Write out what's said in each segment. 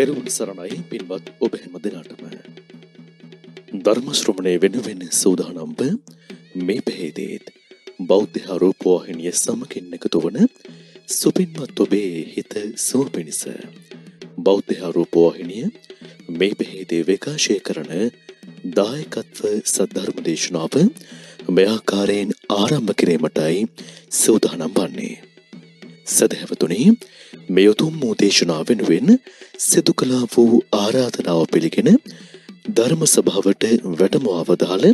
තෙරුවන් සරණයි පින්වත් ඔබ හැම දෙනාටම ධර්මශ්‍රමණය වෙනුවෙන් සූදානම්ව මේ පැහේදේත් බෞද්ධ රූපවාහිනිය සමගින් එකතු වන සුපින්වත් ඔබේ හිත සුව පිණිස බෞද්ධ රූපවාහිනිය මේ පැහේදේ විකාශය කරන දායකත්ව සද්ධර්ම දේශනාව මෙආකාරයෙන් ආරම්භ කිරීමටයි සූදානම් වන්නේ සැදැහැවතුනි මේ යුතුම් වූ දේශනා වෙනුවෙන් සිදු කලා වූ ආරාධනාව පිළිගෙන ධර්ම සභාවට වැටමවාවදාළ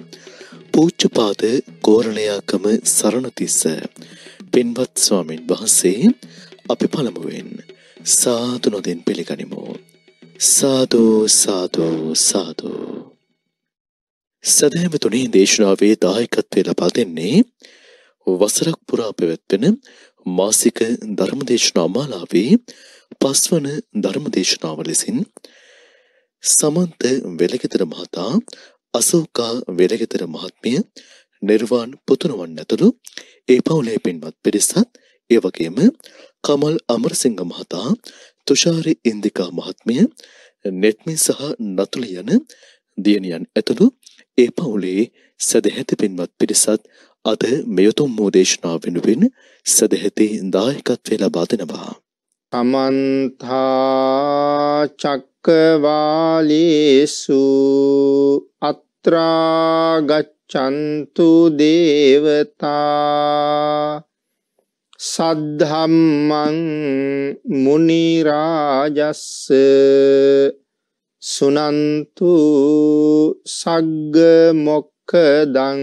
පූච්චපාද කෝරණයාකම සරණතිස්ස පින්වත් ස්වාමීන් වහන්සේ අපි පළමුුවෙන් සාතු නොදෙන් පිළිගනිමෝ. සාදෝ සාදෝ සාදෝ. සැදැහැමතුනේ දේශනාවේ දායකත්වය ලබා දෙන්නේ වසරක් පුරා පැවැත්වෙන මාසික ධර්මදේශනා මාලාවේ පස්වන ධර්මදේශනාව ලෙසින් සමන්ත වෙලකතර මහතා අසෝකා වෙලකතර මහත්මිය නිර්වාන් පුතුණුවන් ඇතුළු ඒ පවුලේ පින්වත් පිරිසත් ඒ වගේම කමල් අමරසිංහ මහතා තුෂාරි ඉන්දිකා මහත්මිය නෙට්මි සහ නතුල යන දියණියන් ඇතුළු ඒ පවුලේ සදැහැති පින්වත් පිරිසත් අද මෙයුතුම් හෝ දේශනා වෙනුවෙන් සදැහැති දායකත්වය ලබා දෙනවා. තමන්තා චක්කවාලේසු අත්‍රාගච්ඡන්තු දේවතා සද්ධම්මං මුනි රාජස්ස සුනන්තු සග්ග මොක්ඛදං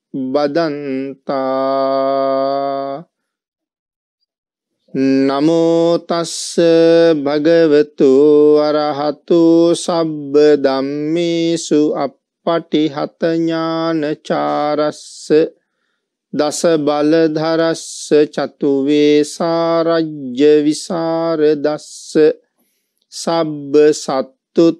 බදන්තා නමෝතස්ස භගවතු අරහතු සබ්බ දම්මේසු අපපටිහත ඥානචාරස්ස දස බලධරස්ස චතුවේසාරජ්‍ය විසාරදස්ස සබ්බ සත්තුත්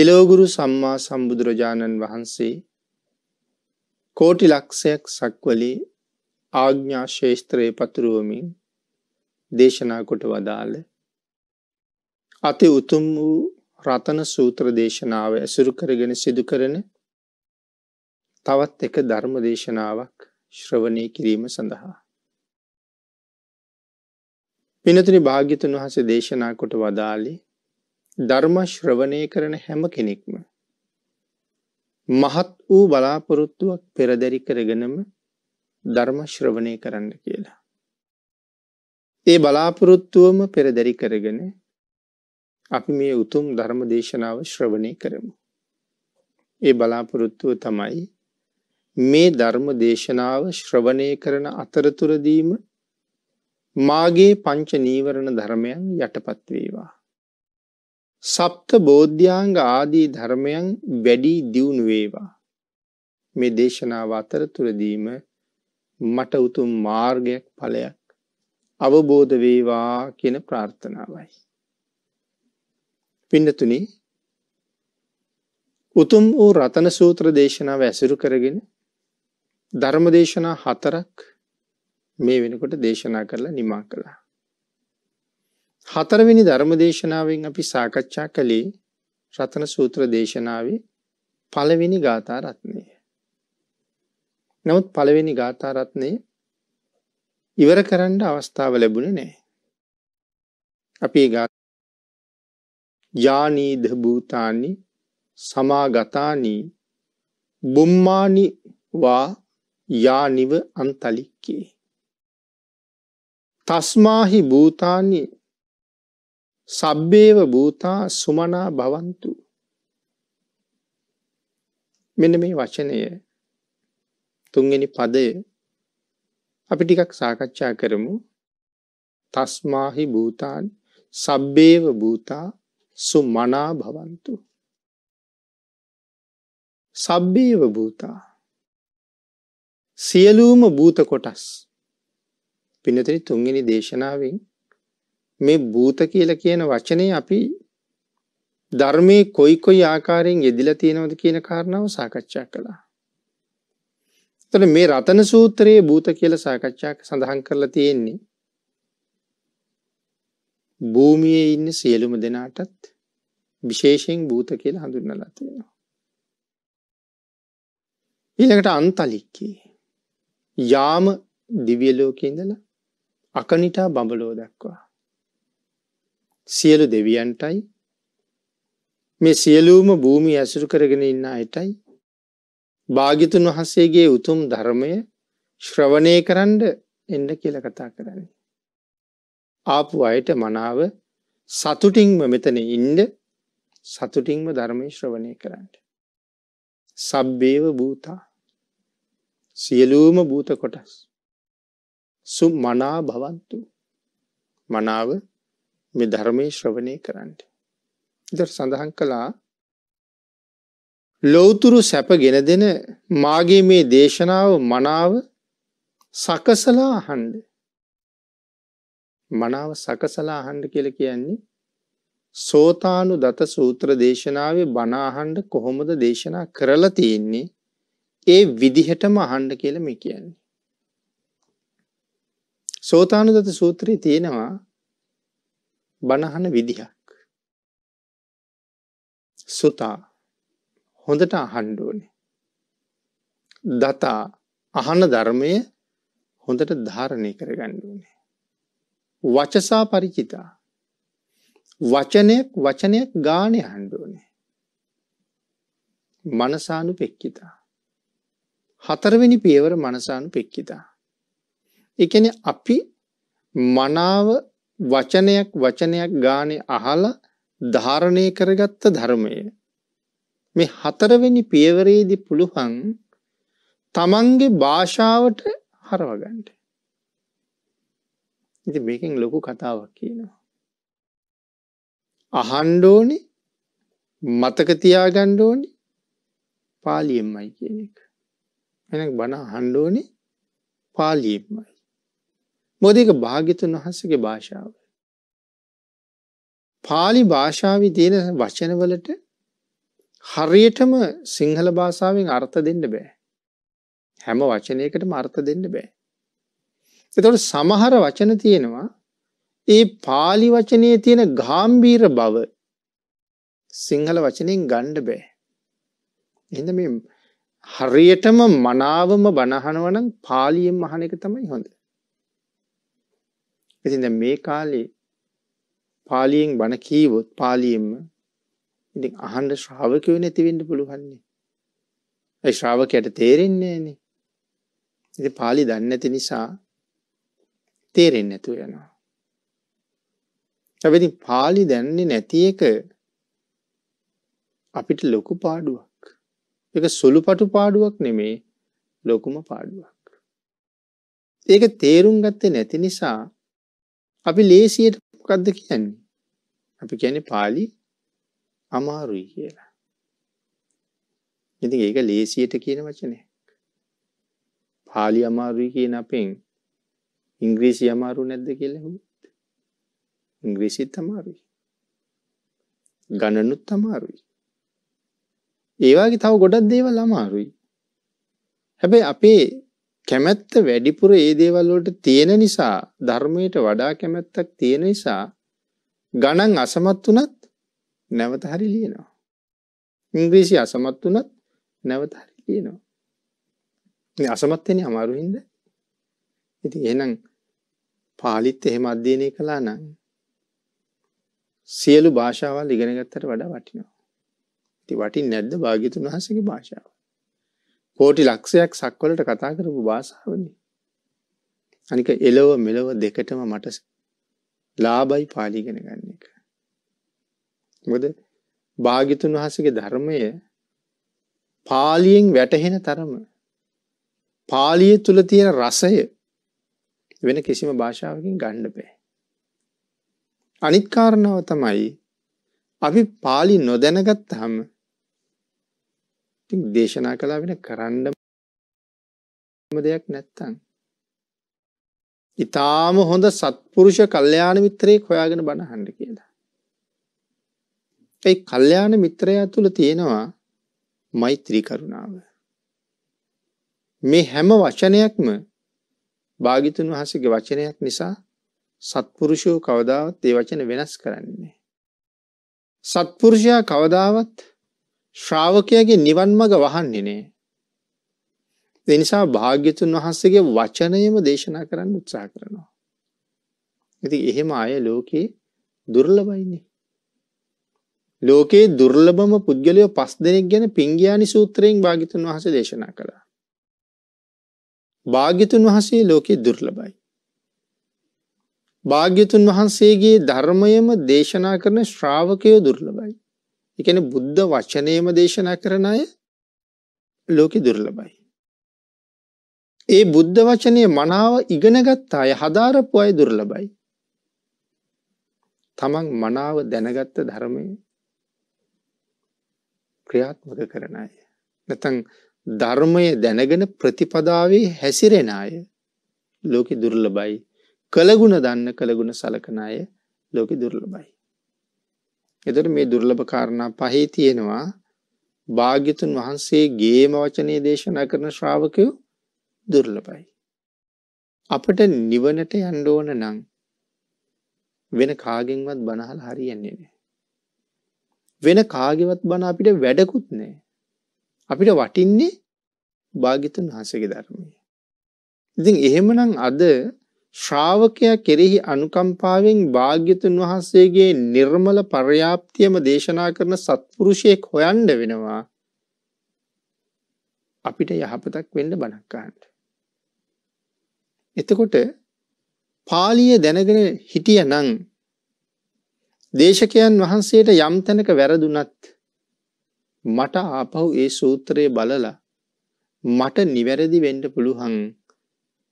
තිලෝගුරු සම්මා සම්බුදුරජාණන් වහන්සේ කෝටි ලක්ෂයක් සක්වලේ ආග්ඥා ශේෂත්‍රයේ පතුරුවමින් දේශනා කොට වදාළ අති උතුම් වූ රතන සූත්‍ර දේශනාව ඇසුරු කරගෙන සිදු කරන තවත් එක ධර්ම දේශනාවක් ශ්‍රවණය කිරීම සඳහා. පිනතුනි භාග්‍යතුන් වහස දේශනා කොට වදාලි ධර්ම ශ්‍රවණය කරන හැම කෙනෙක්ම මහත් වූ බලාපොරොත්තුවක් පෙරදැරි කරගෙනම ධර්ම ශ්‍රවණය කරන්න කියලා. ඒ බලාපොරොත්තුවම පෙරදැරි කරගෙන අපි මේ උතුම් ධර්ම දේශනාව ශ්‍රවණය කරමු. ඒ බලාපොරොත්තුව තමයි මේ ධර්ම දේශනාව ශ්‍රවණය කරන අතරතුරදීම මාගේ පංච නීවරණ ධර්මයන් යටපත්වේවා. සප්ත බෝධ්‍යාංග ආදී ධර්මයන් වැඩි දියුණු වේවා. මේ දේශනාව අතරතුරදීම මට උතුම් මාර්ගයක් ඵලයක් අවබෝධ වේවා කියන ප්‍රාර්ථනාවයි. පින්නතුනි උතුම් වූ රතන සූත්‍ර දේශනාව ඇසුරු කරගෙන ධර්ම දේශනා හතරක් මේ වෙනකොට දේශනා කරලා නිමා කළා. හතරවෙනි ධර්ම දේශනාවෙන් අපි සාකච්ඡා කළේ රතන සූත්‍ර දේශනාවේ පළවෙනි ගාථා රත්නය. නමුත් පළවෙනි ගාථා රත්නය ඉවර කරන්න අවස්ථාව ලැබුණේ නෑ. අපි ගා යානීධ භූතානි සමාගතානී බුම්මානි වා යානිව අන්තලික්කේ. තස්මාහි භූතානි සබ්බේව භූතා සුමනා භවන්තු මෙන්න මේ වචනය තුන්වෙනි පදය අපි ටිකක් සාකච්ඡා කරමු තස්මාහි භූතාන් සබ්බේව භූතා සුමනා භවන්තු සබ්බේව භූතා සියලූම භූත කොටස් පිනතරි තුන්ගනි දේශනාවෙන් මේ භූත කියලා කියන වචනේ අපි ධර්මයේ කොයි කොයි ආකාරයෙන් යෙදිලා තියෙනවද කියන කාරණාව සාකච්ඡා කළා. එතකොට මේ රතන සූත්‍රයේ භූත කියලා සාකච්ඡා සඳහන් කරලා තියෙන්නේ භූමියේ ඉන්න සියලුම දෙනාටත් විශේෂයෙන් භූත කියලා හඳුන්වලා තියෙනවා. ඊළඟට අන්තලික්කේ යාම දිව්‍ය ලෝකේ ඉඳලා අකනිටා බඹලෝ දක්වා සියලු දෙවියන්ටයි මේ සියලූම භූමි ඇසුරු කරගෙන ඉන්න අයටයි භාගිතුන් වහන්සේගේ උතුම් ධර්මය ශ්‍රවණය කරන්ඩ එන්න කියල කතා කරන්නේ. ආපු අයට මනාව සතුටින්ම මෙතන ඉන්ඩ සතුටින්ම ධර්මය ශ්‍රවණය කරන්න. සබ්බේව භූතා සියලූම භූත කොටස් සුම් මනා භවන්තු මනාව මේ ධර්මයේ ශ්‍රවණය කරන්න. ඉදර සඳහන් කළා ලෝතුරු සැප ගෙන දෙන මාගේ මේ දේශනාව මනාව සකසලා හන්ඩ. මනාව සකසලා හන්ඩ කියල කියන්නේ සෝතානු දත සූත්‍ර දේශනාවේ බනාහන්ඩ කොහොමද දේශනා කරලා තියෙන්නේ ඒ විදිහටම අහන්ඩ කියලම කියන්නේ. සෝතානු දත සූත්‍රී තියෙනවා බණහන විදිහක් සුතා හොඳට අහන්ඩ ඕනේ දතා අහන ධර්මය හොඳට ධාරණය කර ගණ්ඩුවනේ වචසා පරිචිතා වචනයක් වචනයක් ගානය හන්ඩුවනේ මනසානු පෙක්කිතා හතරවෙනි පියවර මනසානු පෙක්කිතා එකන අපි මනාව වචනයක් වචනයක් ගානේ අහලා ධාරණය කරගත්ත ධර්මය. මේ හතරවෙනි පියවරේදී පුළුවන් තමන්ගේ භාෂාවට හරවගන්න. ඉතින් මේකෙන් ලොකු කතාවක් කියනවා. අහන්න ඕනේ මතක තියාගන්න ඕනේ පාලියෙන්මයි කියන එක. එහෙනම් බණ අහන්න ඕනේ පාලියෙන්මයි. මොදක භාගිතුන් වහන්සගේ භාෂාව. පාලි භාෂාවි තියෙන වචනවලට හරියටම සිංහල භාෂාවෙන් අර්ථ දෙන්න බෑ. හැම වචනයකට මර්ථ දෙන්න බෑ. එතට සමහර වචන තියෙනවා ඒ පාලි වචනය තියෙන ගාම්බීර බව සිංහල වචනයෙන් ගණ්ඩ බෑ. එඳ මේ හරියටම මනාවම බණහනවනම් පාලියෙන් මහන එක තමයි හොඳ. ඉතින් දැන් මේ කාලේ පාලියෙන් බණ කීවොත් පාලියෙන්ම ඉතින් අහන්න ශ්‍රාවකයෝ නැති වෙන්න පුළුවන්නේ. ඒ ශ්‍රාවකයට තේරෙන්නේ නෑනේ. ඉතින් පාලි දන්නේ නැති නිසා තේරෙන්නේ නැතුව යනවා. හැබැයි පාලි දන්නේ නැති එක අපිට ලොකු පාඩුවක්. ඒක සුළුපටු පාඩුවක් නෙමේ ලොකුම පාඩුවක්. ඒක තේරුම් ගත්තේ නැති නිසා අපි ලේසියට මොකද්ද කියන්නේ? අපි කියන්නේ pāli අමාරුයි කියලා. ඉතින් ඒක ලේසියට කියන වචනයක්. pāli අමාරුයි කියන අපෙන් ඉංග්‍රීසි අමාරු නැද්ද කියලා හෙව්වොත්. ඉංග්‍රීසිත් අමාරුයි. ගණනුත් අමාරුයි. ඒ වගේ තව ගොඩක් දේවල් අමාරුයි. හැබැයි අපේ කැමැත්ත වැඩිපුර ඒ දේවල් වලට තියෙන නිසා ධර්මයට වඩා කැමැත්තක් තියෙන නිසා ගණන් අසමත් වුණත් නැවත හරි ලියනවා. ඉංග්‍රීසි අසමත් වුණත් නැවත හරි ලියනවා. මේ අසමත් වෙන්නේ අමාරු හින්දා. ඉතින් එහෙනම් පාලිත් එහෙම අධ්‍යයනය කළා නම් සියලු භාෂාවල් ඉගෙන ගත්තට වඩා වටිනවා. ඉතින් වටින්නේ නැද්ද භාග්‍යතුන් වහන්සේගේ භාෂාව? කෝටි ලක්ෂයක් සක්වලට කතා කරපු භාසාාවනි. අනික එලොව මෙලොව දෙකටම මට ලාබයි පාලිගෙන ගන්න එක. ගොද භාගිතුන් වහසගේ ධර්මය පාලියෙන් වැටහෙන තරම පාලිය තුළ තියෙන රසය වෙන කිසිම භාෂාවකින් ගණ්ඩ පෑ. අනිත්කාරණාව තමයි අපි පාලි නොදැනගත් හම ඉතින් දේශනා කළා වෙන කරන්නම දෙයක් නැත්තම් ඊටාම හොඳ සත්පුරුෂ කල්යාණ මිත්‍රයෙක් හොයාගෙන බණහන්න කියලා. ඒ කල්යාණ මිත්‍රයා තුල තියෙනවා මෛත්‍රී කරුණාව. මේ හැම වචනයක්ම භාගිතුන් වහසගේ වචනයක් නිසා සත්පුරුෂෝ කවදාවත් ඒ වචන වෙනස් කරන්නේ. සත්පුරුෂයා කවදාවත් ශ්‍රාවකයාගේ නිවන් මඟ වහන්නේ නෑ. ඒ නිසා භාග්‍යතුන් වහන්සේගේ වචනයම දේශනා කරන්න උත්සාහ කරනවා. ඉතින් එහෙම අය ලෝකේ දුර්ලභයිනේ. ලෝකේ දුර්ලභම පුද්ගලයෝ පස් දෙනෙක් ගැන පිංගයානි සූත්‍රයෙන් භාගිතුන් වහස දේශනා කළා. භාග්‍යතුන් වහසේ ලෝකේ දුර්ලභයි. භාග්‍යතුන් වහන්සේගේ ධර්මයම දේශනා කරන ශ්‍රාවකයෝ දුර්ලභයි. ඒ කියන්නේ බුද්ධ වචනේම දේශනා කරන අය ලෝකෙ දුර්ලභයි. ඒ බුද්ධ වචනේ මනාව ඉගෙනගත් අය හදාරපු අය දුර්ලභයි. තමන් මනාව දැනගත්ත ධර්මය ක්‍රියාත්මක කරන අය. නැතන් ධර්මය දැනගෙන ප්‍රතිපදාවේ හැසිරෙන අය ලෝකෙ දුර්ලභයි. කළගුණ දන්න කළගුණ සලකන අය ලෝකෙ දුර්ලභයි. එතකොට මේ දුර්ලභ කාරණා පහේ තියෙනවා භාග්‍යතුන් වහන්සේ ගේම වචනේ දේශනා කරන ශ්‍රාවකයෝ දුර්ලභයි. අපට නිවනට යන්න ඕන නම් වෙන කාගෙන්වත් බණ අහලා හරියන්නේ නැහැ. වෙන කාගෙවත් බණ අපිට වැඩකුත් නැහැ. අපිට වටින්නේ භාග්‍යතුන් වහන්සේගේ ධර්මය. ඉතින් එහෙමනම් අද ශ්‍රාවකයා කෙරෙහි අනුකම්පාවෙන් භාග්‍යතුන් වහන්සේගේ නිර්මල පර්යාප්තියම දේශනා කරන සත්පුරුෂයෙක් හොයන්න වෙනවා. අපිට යහපතක් වෙන්න බණක් අහන්න. එතකොට පාලිය දැනගෙන හිටියනම් දේශකයන් වහන්සේට යම් තැනක වැරදුනත් මට ආපහු ඒ සූත්‍රය බලලා මට නිවැරදි වෙන්න පුළුවන්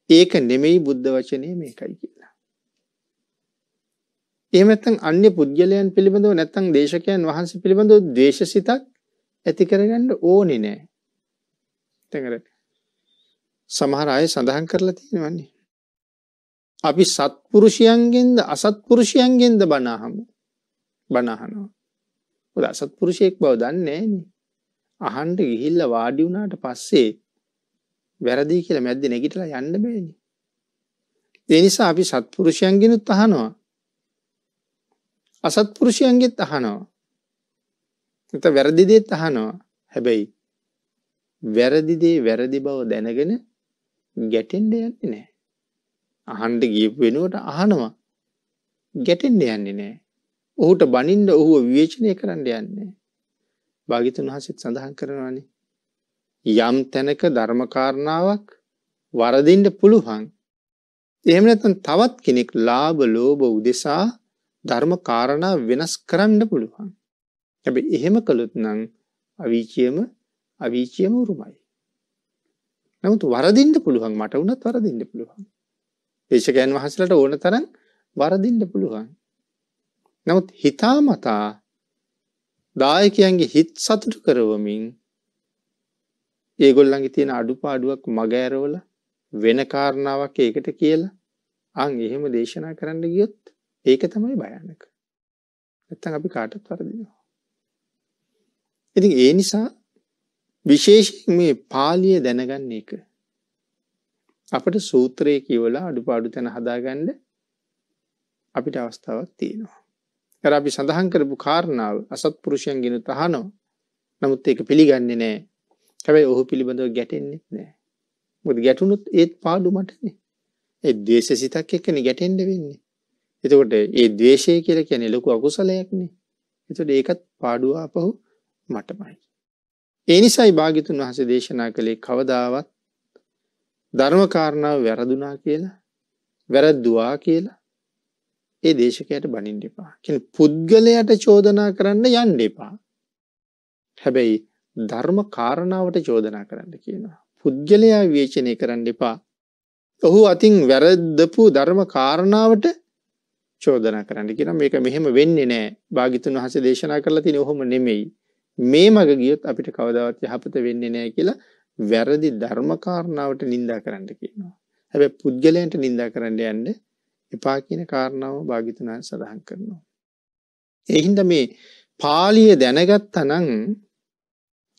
ඒක නෙමෙයි බුද්ධ වචනේ මේකයි කියලා. එහෙම නැත්නම් අන්‍ය පුද්ගලයන් පිළිබඳව නැත්නම් දේශකයන් වහන්සේ පිළිබඳව ද්වේෂසිතක් ඇති කරගන්න ඕනේ නෑ. දැන් සමහර අය සඳහන් කරලා තියෙනවන්නේ. අපි සත්පුරුෂයන්ගෙන්ද අසත්පුරුෂයන්ගෙන්ද බනහමු. බනහනවා. ඔය අසත්පුරුෂයෙක් බව දන්නේ නෑනේ. අහන්න ගිහිල්ලා වාඩි වුණාට පස්සේ වැරදි කියලා මැද්ද නැගිටලා යන්න බෑනි. ඒ නිසා අපි සත්පුරුෂයන්ගෙනුත් අහනවා. අසත්පුරුෂයන්ගෙත් අහනවා. එත වැරදි දේත් අහනවා. හැබැයි වැරදි දේ වැරදි බව දැනගෙන ගැටෙන්න යන්නේ නැහැ. අහන්න ගියපු වෙනුවට අහනවා. ගැටෙන්න යන්නේ නැහැ. ඔහුට බනින්න ඔහුව විවේචනය කරන්න යන්නේ. භාග්‍යතුන් වහන්සේත් සඳහන් කරනවානේ යම් තැනක ධර්මකාරණාවක් වරදින්ට පුළුවන්. එහෙම නැතන් තවත් කෙනෙක් ලාබ ලෝබ උදෙසා ධර්මකාරණා වෙනස් කරන්න පුළුවන්. ඇැබ එහෙම කළුත් නං අවීචියම අවීචියම උරුමයි. නමුත් වරදින්ට පුළුවන් මට වනත් වරදින්ට පුළුවන්. දේශකයන් වහසලට ඕන තරන් වරදින්ට පුළුවන්. නමුත් හිතාමතා දායකයන්ගේ හිත් සතුටු කරවමින් ඒගොල්ලන්ගේ තියෙන අඩුපාඩුවක් මග ඇරවලා වෙන කාරණාවක් ඒකට කියලා අන් එහෙම දේශනා කරන්න ගියොත් ඒක තමයි භයානක. නැත්තම් අපි කාටත් වරදිනවා. ඉතින් ඒ නිසා විශේෂයෙන් මේ පාලිය දැනගන්න එක අපට සූත්‍රයේ කියවලා අඩුපාඩු තැන හදාගන්න අපිට අවස්ථාවක් තියෙනවා. අර අපි සඳහන් කරපු කාරණාව අසත්පුරුෂයන් ගෙන තහනවා. නමුත් ඒක පිළිගන්නේ නැහැ. හැබැයි ඔහු පිළිබඳව ගැටෙන්නෙත් නෑ. මොකද ගැටුනොත් ඒත් පාඩුමටනේ. ඒ ද්වේෂ සිතක් එක්කනේ ගැටෙන්න වෙන්නේ. එතකොට ඒ ද්වේෂය කියලා කියන්නේ ලොකු අකුසලයක්නේ. එතකොට ඒකත් පාඩුව ආපහු මටමයි. ඒ නිසායි භාග්‍යතුන් වහන්සේ දේශනා කළේ කවදාවත් ධර්ම කාරණාව වැරදුනා කියලා වැරද්දුවා කියලා ඒ දේශකයට බනින්න එපා. කියන්නේ පුද්ගලයාට චෝදනා කරන්න යන්න එපා. හැබැයි ධර්ම කාරණාවට චෝදනා කරන්න කියනවා. පුද්ගලයා විවේචනය කරන්න එපා. ඔහු අතින් වැරද්දපු ධර්ම කාරණාවට චෝදනා කරන්න කියෙන මේක මෙහෙම වෙන්න නෑ භාගිතුන් වහස දේශනා කරලා තින ඔහොම නෙමෙයි. මේ මග ගියොත් අපිට කවදවත් යහපත වෙන්න නෑ කියලා වැරදි ධර්මකාරණාවට නින්දා කරන්න කියනවා. හැබැ පුද්ගලයන්ට නින්දා කරන්න යන්න එපා කියන කාරණාව භාගිතුනාන් සඳහන් කරනවා. එහින්ද මේ පාලිය දැනගත් තනං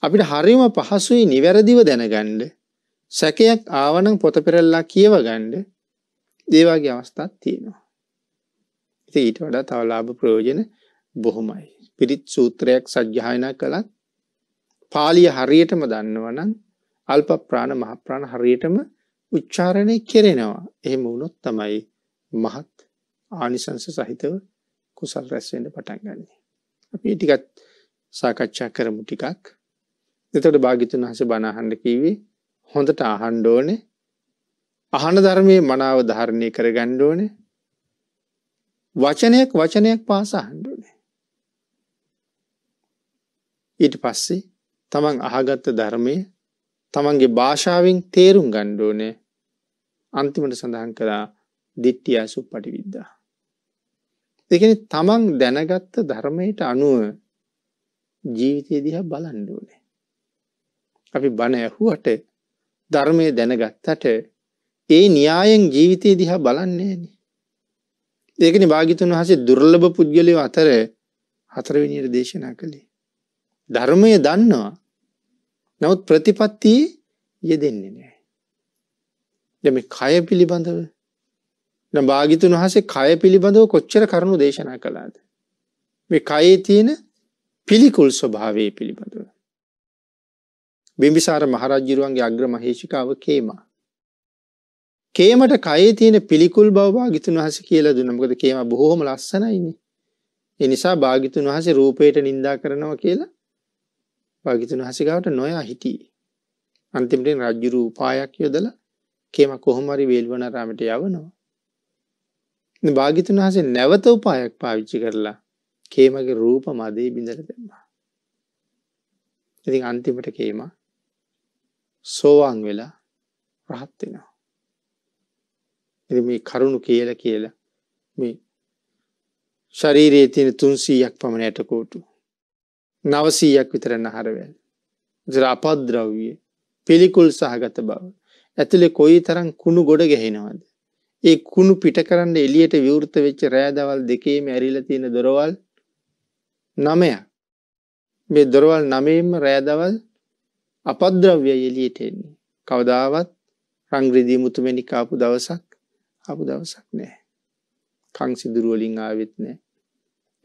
අපිට හරිම පහසුයි නිවැරදිව දැනගණ්ඩ සැකයක් ආවනං පොත පෙරල්ලා කියවගණ්ඩ දේවාගේ අවස්ථත් තියෙනවා. ඉති ඊට වඩා තවලාභ ප්‍රයෝජන බොහොමයි. පිරිත් සූත්‍රයක් සජ්්‍යායනා කළත් පාලිය හරියටම දන්නවනං අල්ප ප්‍රාණ මහප්‍රාණ හරියටම උච්චාරණය කෙරෙනවා එහෙම වුණොත් තමයි මහත් ආනිසංස සහිතව කුසල් රැස්වෙන්ට පටන් ගන්නේ. අපි ටිකත් සාකච්ඡා කරමු ටිකක් එතට භාගිතුන් වහස බණහන්ඩ කීවේ හොඳට අහන්ඩෝන අහන ධර්මය මනාව ධාරණය කර ගණ්ඩෝන වචනයක් වචනයක් පාස අහන්ඩුවනේ ඊට පස්සේ තමන් අහගත්ත ධර්මය තමන්ගේ භාෂාවෙන් තේරුම් ගණ්ඩෝනය අන්තිමට සඳහන් කරා දිට්ටිය අසු පටිවිද්දා දෙකන තමන් දැනගත්ත ධර්මයට අනුව ජීවිතය දිහා බලන්ඩුවනේ අපි බණ ඇහුවට ධර්මය දැනගත්තට ඒ න්‍යායෙන් ජීවිතය දිහා බලන්නේන. ඒකන භාගිතුන් වහසේ දුර්ලභ පුද්ගලයෝ අතර හතරවිනියට දේශනා කළේ. ධර්මය දන්නවා නවත් ප්‍රතිපත්තියේ යෙදෙන්නේ නෑ. දැම කය පිළිබඳව භාගිතුන් වහසේ කය පිළිබඳව කොච්චර කරුණු දේශනා කළාද. මේ කයේ තියෙන පිළිකුල් ස්වභාවය පිළිබඳව. බිම්බිසාර මහරජ්ජිරුවන්ගේ අග්‍ර මහේෂිකාව කේමා. කේමට කයේ තියෙන පිළිකුල් බව භාගිතුන් වහන්සේ කියලා දුන්නා. මොකද කේමා බොහොම ලස්සනයිනේ. ඒ නිසා භාගිතුන් වහන්සේ රූපයට නිඳා කරනවා කියලා භාගිතුන් වහන්සේ ගාවට නොයා හිටියේ. අන්තිමට රජ්ජුරු උපායක් යොදලා කේම කොහොම හරි වේල්වනාරාමයට යවනවා. භාගිතුන් වහසේ නැවත උපායක් පාවිච්චි කරලා කේමගේ රූප මදේ බිඳල දෙම්මා. ඉතින් අන්තිමට කේමා සෝවාන් වෙලා රහත් වෙනවා. ඉතින් මේ කරුණු කියලා කියලා මේ ශරීරයේ තියෙන 300ක් පමණ ඇටකොටු 900ක් විතර නහරවැල්. ජර අපද්‍රව්‍ය පිළිකුල් සහගත බව. ඇතුලේ කොයිතරම් කුණු ගොඩ ගැහෙනවද? ඒ කුණු පිට කරන්න එළියට විවෘත වෙච්ච රෑදවල් දෙකේම ඇරිලා තියෙන දොරවල් 9ක්. මේ දොරවල් 9ෙම රෑදවල් අපද්‍රව්‍ය එලියට එන්නේ. කවදාවත් රංග්‍රදී මුතුමැණික ආපු දවසක් ආපු දවසක් නෑ. කං සිදුරු වලින් ආවෙත් නෑ.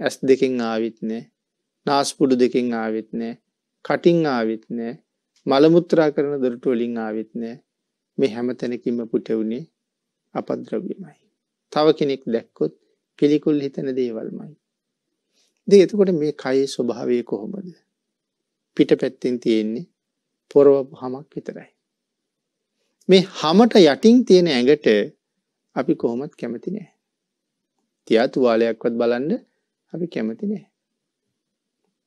ඇස් දෙකෙන් ආවෙත් නෑ. නාස්පුඩු දෙකෙන් ආවෙත් නෑ. කටින් ආවෙත් නෑ. මල මුත්‍රා කරන දොරටු වලින් ආවෙත් නෑ. මේ හැම තැනකින්ම පුටවුනේ අපද්‍රව්‍යමයි. තව කෙනෙක් දැක්කොත් පිළිකුල් හිතන දේවල්මයි. දේ එතකොට මේ කයේ ස්වභාවය කොහොමද? පිට පැත්තෙන් තියෙන්නේ පොරව හමක් විතරයි. මේ හමට යටින් තියෙන ඇඟට අපි කොහොමත් කැමති නෑ. තියා තුවාලයක්වත් බලන්න අපි කැමති නෑ.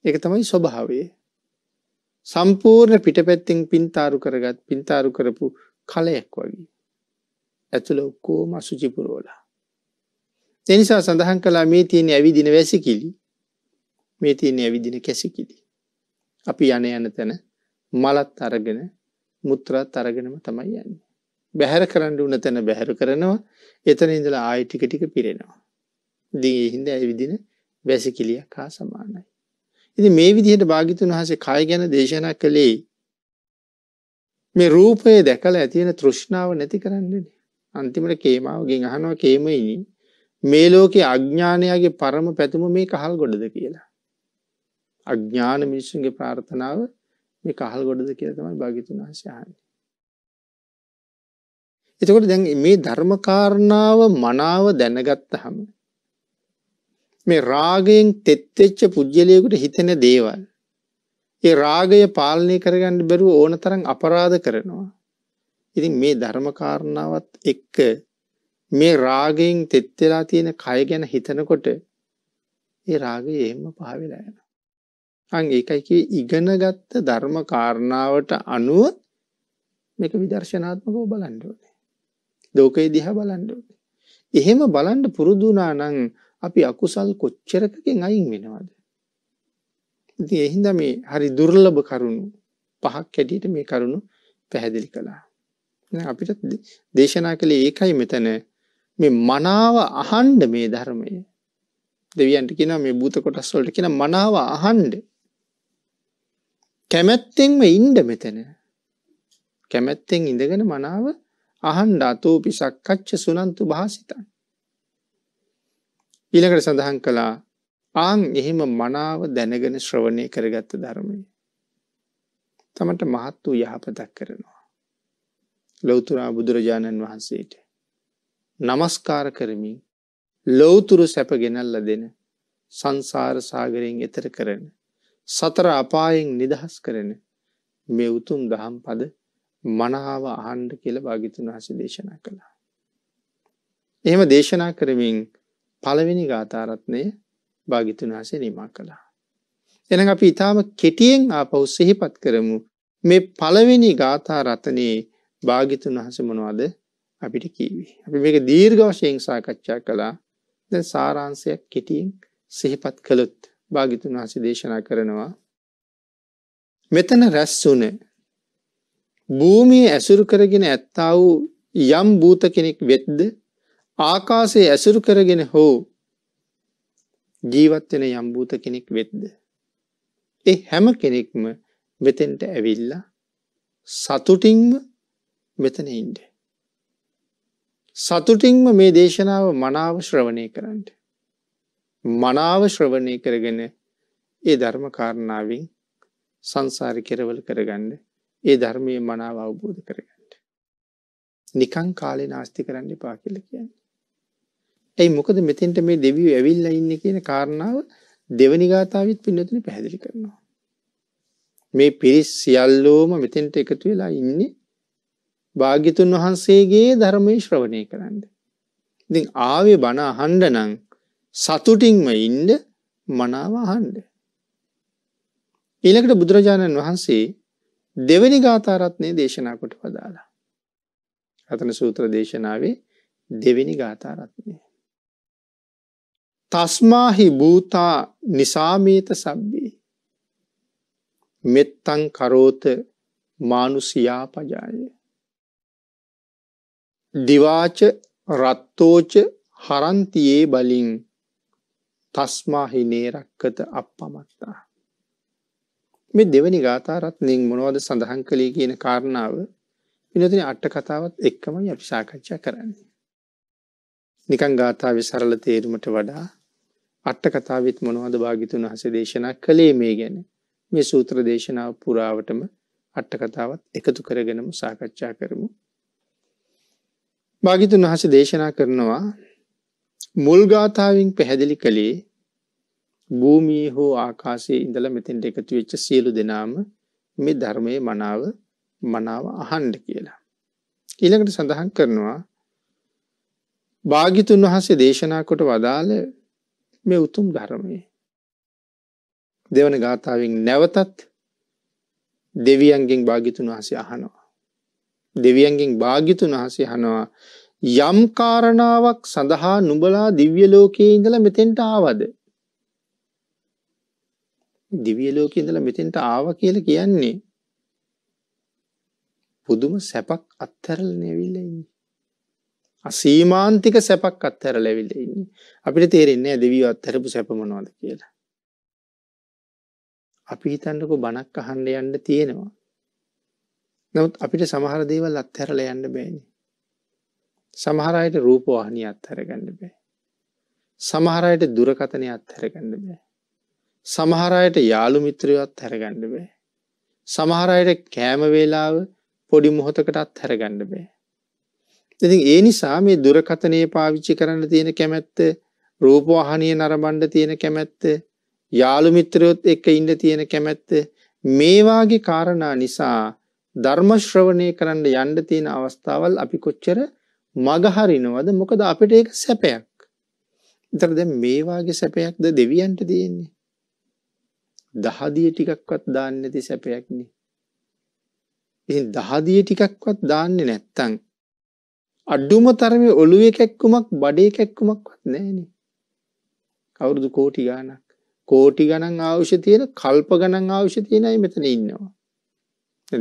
එක තමයි ස්වභාවය. සම්පූර්ණ පිටපැත්තිෙන් පින්තාරු කරගත් පින්තාරු කරපු කලයක් වගේ. ඇතුළ ඔක්කෝම අසුජිපුරෝලා. එනිසා සඳහන් කලා මේ තියෙන ඇවිදින වැසිකිලි මේ තියෙන ඇවිදින කැසිකිලි. අපි යන යන තැන මලත් අරගෙන මුත්‍රාත් අරගෙනම තමයි යන්නේ. බැහැර කරන්න උන තැන බැහැර කරනවා එතන ඉඳලා ආයිටික ටික පිරෙනවා. දිගේ හින්ද ඇ විදින වැසිකිලිය කා සමානයි. ඉති මේ විදිහට භාගිතුන් වහසේ කාය ගැන දේශනා කළේ මේ රූපයේ දැකල ඇතියෙන තෘෂ්ණාව නැති කරන්නන අන්තිමට කේමාවගෙන් අහනවා කේමයිනි මේ ලෝකෙ අඥ්ඥානයාගේ පරම පැතුම මේ කහල් ගොඩද කියලා. අඥ්ඥාන මිනිස්සුන්ගේ ප්‍රාර්ථනාව මේ කහල් ගොඩද කියලා තමයි භාග්‍යතුන් වහන්සේ අහන්නේ. එතකොට දැන් මේ ධර්ම කාරණාව මනාව දැනගත්තාම මේ රාගයෙන් තෙත් වෙච්ච පුජ්‍යලයකට හිතෙන දේවල් ඒ රාගය පාලනය කරගන්න බැරුව ඕනතරම් අපරාධ කරනවා. ඉතින් මේ ධර්ම කාරණාවත් එක්ක මේ රාගයෙන් තෙත් වෙලා තියෙන කය ගැන හිතනකොට ඒ රාගය එහෙම පහ වෙලා යනවා. අන් ඒකයි කියේ ඉගෙනගත්ත ධර්ම කාරණාවට අනුව මේක විදර්ශනාත්මකව බලන්න ඕනේ. ලෝකේ දිහා බලන්න ඕනේ. එහෙම බලන්න පුරුදු නම් අපි අකුසල් කොච්චරකකින් අයින් වෙනවද? ඉතින් ඒ හින්දා මේ හරි දුර්ලභ කරුණු පහක් කැඩියට මේ කරුණු පැහැදිලි කළා. අපිට දේශනා කළේ ඒකයි මෙතන මේ මනාව අහන්ඩ මේ ධර්මය දෙවියන්ට කියෙන මේ භූත කොටස් වලට කියෙන මනාව අහන්ඩ කැමැත්තෙන්ම ඉන්ඩ මෙතන. කැමැත්තෙන් ඉඳගෙන මනාව අහන්ඩ අතෝ පිසක් කච්ච සුනන්තු භාසිතන්. ඊළකට සඳහන් කළා ආං එහෙම මනාව දැනගෙන ශ්‍රවණය කරගත්ත ධර්මය. තමට මහත් වූ යහපතක් කරනවා. ලොවතුරා බුදුරජාණන් වහන්සේට. නමස්කාර කරමින් ලෝතුරු සැප ගෙනල්ල දෙන සංසාර සාගරයෙන් එතර කරන සතර අපායෙන් නිදහස් කරන මේ උතුම් දහම් පද මනාව අහන්ඩ කියල භාගිතුන් හස දේශනා කළා. එහෙම දේශනා කරමින් පළවෙනි ගාතාරත්නය භාගිතුන් හසේ නිමා කළා. එන අපි ඉතාම කෙටියෙන් ආපවු සෙහිපත් කරමු මේ පළවෙනි ගාථා රතනයේ භාගිතුන් වහස මොනවාද අපිට කීවී. අපි මේක දීර්ඝ වශයෙන් සාකච්ඡා කළා ද සාරාන්සයක් කෙටියෙන් සිහිපත් කළොත්. භාගිතුන් වහසි දේශනා කරනවා. මෙතන රැස්සුන භූමිය ඇසුරු කරගෙන ඇත්තා වූ යම් භූත කෙනෙක් වෙද්ද ආකාසේ ඇසුරු කරගෙන හෝ ජීවත්වෙන යම්භූත කෙනෙක් වෙද්ද. ඒ හැම කෙනෙක්ම මෙතෙන්ට ඇවිල්ලා සතුටින්ම මෙතන ඉන්ඩ. සතුටින්ම මේ දේශනාව මනාව ශ්‍රවණය කරන්නට. මනාව ශ්‍රවණය කරගෙන ඒ ධර්මකාරණාවෙන් සංසාරි කෙරවල කරගන්න ඒ ධර්මය මනාව අවබෝධ කරගන්නට. නිකං කාලේ නාස්ති කරන්න පා කියල කියන්න. ඇයි මොකද මෙතෙන්ට මේ දෙවිය ඇවිල්ල ඉන්න කියන කාරණාව දෙවනි ගාථාවත් පින්නතුන පැහැදිලි කරනවා. මේ පිරිස් සියල්ලෝම මෙතෙන්ට එකතු වෙලා ඉන්නේ භාගිතුන් වහන්සේගේ ධර්මය ශ්‍රවණය කරන්න. ඉතින් ආවේ බණ අහන්ඩ නං සතුටින්ම ඉන්ඩ මනාවහන්ඩ. ඊළකට බුදුරජාණන් වහන්සේ දෙවැනි ගාතාරත්නය දේශනා කොට වදාලා. රතන සූත්‍ර දේශනාවේ දෙවෙනි ගාතාරත්නය. තස්මාහි භූතා නිසාමේත සබ්බී මෙත්තං කරෝත මානුසියා පජාය. දිවාච රත්තෝච හරන්තියේ බලින් තස්මාහි නේරක්කත අපපමත්තා. මේ දෙවැනි ගාතාරත්නයෙන් මොනවද සඳහන් කළේ කියන කාරණාව විනතින අට්ට කතාවත් එක්කම යපිසාකච්ඡා කරන්නේ. නිකං ගාථාව සරල තේරුමට වඩා අට්ට කතාවත් මොනවද භාගිතුන් හස දේශනා කළේ මේ ගැන මේ සූත්‍ර දේශනාව පුරාවටම අට්ට කතාවත් එකතු කරගෙනම සාකච්ඡා කරමු. භාගිතුන් වහස දේශනා කරනවා මුල්ගාථාවෙන් පැහැදිලි කළේ භූමියේ හෝ ආකාසේ ඉඳල මෙතෙන්ට එකතු වෙච්ච සියලු දෙනාම මේ ධර්මය මනාව මනාව අහන්ඩ කියලා. ඊළඟට සඳහන් කරනවා භාගිතුන් වහසේ දේශනා කොට වදාළ මේ උතුම් ධර්මය. දෙවන ගාථාවෙන් නැවතත් දෙවියන්ගෙන් භාගිතුන් වහසේ අහනවා. දෙවියන්ගෙන් භාගිතුන් වහසේ හනවා යම් කාරණාවක් සඳහා නුඹලා දිව්‍ය ලෝකයේ ඉඳලා මෙතෙන්ට ආවද? දිව්‍ය ලෝකයේ ඉඳලා මෙතෙන්ට ආවා කියලා කියන්නේ පුදුම සැපක් අත්හැරලා ඇවිල්ලා ඉන්නේ. අසීමාන්තික සැපක් අත්හැරලා ඇවිල්ලා ඉන්නේ. අපිට තේරෙන්නේ නැහැ දෙවියෝ අත්හැරපු සැප මොනවද කියලා. අපි හිතන්නකෝ බණක් අහන්න යන්න තියෙනවා. නමුත් අපිට සමහර දේවල් අත්හැරලා යන්න බෑනේ. සමහරයට රූපවාහනී අත්හැරගන්න බෑ. සමහරයට දුරකතනය අත්හැරගන්න බෑ. සමහරයට යාළු මිත්‍රියවත් හැරගන්න බෑ. සමහරයට කෑමවේලාව පොඩි මොහොතකටත් හැරගන්න බෑ. ඉතින් ඒ නිසා මේ දුරකතනය පාවිච්චි කරන්න තියෙන කැමැත්ත රූපවාහනය නරබණ්ඩ තියෙන කැමැත්ත යාළු මිත්‍රයොත් එක්ක ඉන්න තියෙන කැමැත්ත මේවාගේ කාරණා නිසා ධර්මශ්‍රවණය කරන්න යන්ඩ තියෙන අවස්ථාවල් අපි කොච්චර මගහරිනවද? මොකද අපිට ඒක සැපයක්. ඒතර දැන් මේ වාගේ සැපයක්ද දෙවියන්ට දෙන්නේ? දහදිය ටිකක්වත් දාන්නේ නැති සැපයක්නේ. ඉතින් දහදිය ටිකක්වත් දාන්නේ නැත්තම් අඩුම තරමේ ඔළුවේ කැක්කුමක් බඩේ කැක්කුමක්වත් නැහනේ. අවුරුදු කෝටි ගාණක්. කෝටි ගණන් අවශ්‍ය තියෙන කල්ප ගණන් අවශ්‍ය තියෙන අය මෙතන ඉන්නවා.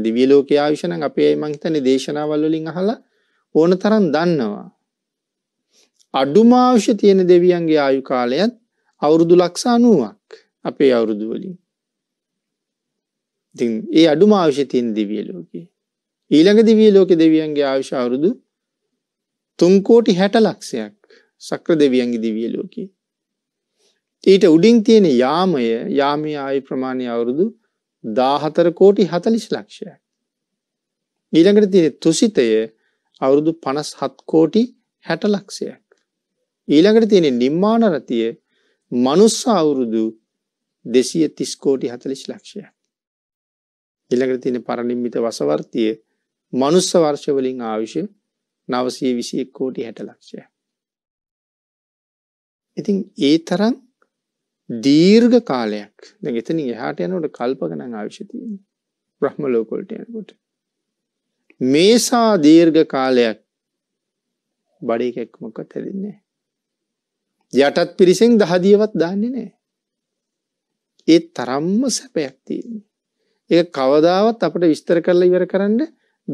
දිව්‍ය ලෝකයේ ආයුෂ නම් අපේ අය මං හිතන්නේ දේශනාවල් වලින් අහලා ඕන තරන් දන්නවා. අඩුමාවශ්‍ය තියෙන දෙවියන්ගේ ආයු කාලයත් අවුරුදු ලක්ෂ අනුවක් අපේ අවුරුදුවලින්. ඒ අඩු මාවශ්‍ය තියන් දිවිය ලෝකයේ. ඊළඟ දිවිය ලෝක දෙවියන්ගේ ආවිශ අවුරුදු තුන්කෝටි හැට ලක්ෂයක් සක්‍ර දෙවියන්ගේ දිවිය ලෝකයේ. ඊට උඩින් තියෙන යාමය යාමය ආයු ප්‍රමාණය අවුරුදු දාහතර කෝටි හතලිස් ලක්ෂයක්. ඊළඟට තියෙන තුසිතය අවුරුදු 57 කෝටි 60 ලක්ෂයක්. ඊළඟට තියෙන නිම්මාන රතිය මනුස්ස අවුරුදු 230 කෝටි 40 ලක්ෂයක්. ඊළඟට තියෙන පරිනිම්මිත වසවර්තිය මනුස්ස වර්ෂ වලින් ආවිෂ 921 කෝටි 60 ලක්ෂයක්. ඉතින් ඒ තරම් දීර්ඝ කාලයක් දැන් එතනින් එහාට යනකොට කල්ප ගණන් අවශ්‍ය තියෙනවා. බ්‍රහ්ම ලෝක වලට යනකොට. මේසා දීර්ඝ කාලයක් බඩේ කැක්මොක්කත් හැදින්නේ. යටත් පිරිසෙන් දහදියවත් දාන්නේ නෑ. ඒ තරම්ම සැපයක් තියන්නේ. ඒ කවදාවත් අපට විස්තර කරලා ඉවර කරන්න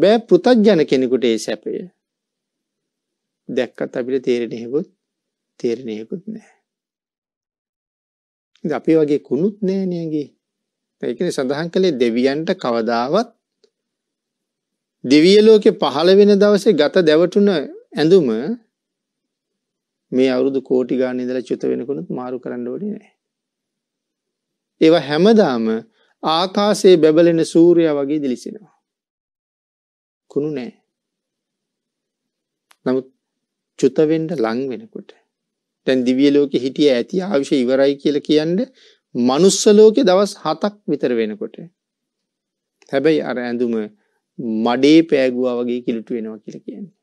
බෑ පෘතජ්ජන කෙනෙකුට ඒ සැපය. දැක්කත් අපිට තේරෙනෙකුත් තේරණයකුත් නෑ. අපේ වගේ කුණුත් නෑනයගේ තැකන සඳහන් කළේ දෙවියන්ට කවදාවත් දෙවියලෝකෙ පහළ වෙන දවසේ ගත දැවටුන ඇඳුම මේ අවුරුදු කෝටි ගාන ඉදල චුත වෙනකුණුත් මාරු කරන්න ඕඩි නෑ. ඒවා හැමදාම ආකාසේ බැබලෙන සූරය වගේ දිලිසිනවා. කුණු නෑ. නමුත් චුතවෙන්ට ලං වෙනකොට. තැන් දිවියලෝකෙ හිටිය ඇති ආවිශ ඉවරයි කියල කියන්න මනුස්සලෝකෙ දවස් හතක් විතර වෙනකොට. හැබැයි අර ඇඳුම මඩේ පෑගුවා වගේ කිලුටු වෙනවා කියලා කියන්නේ.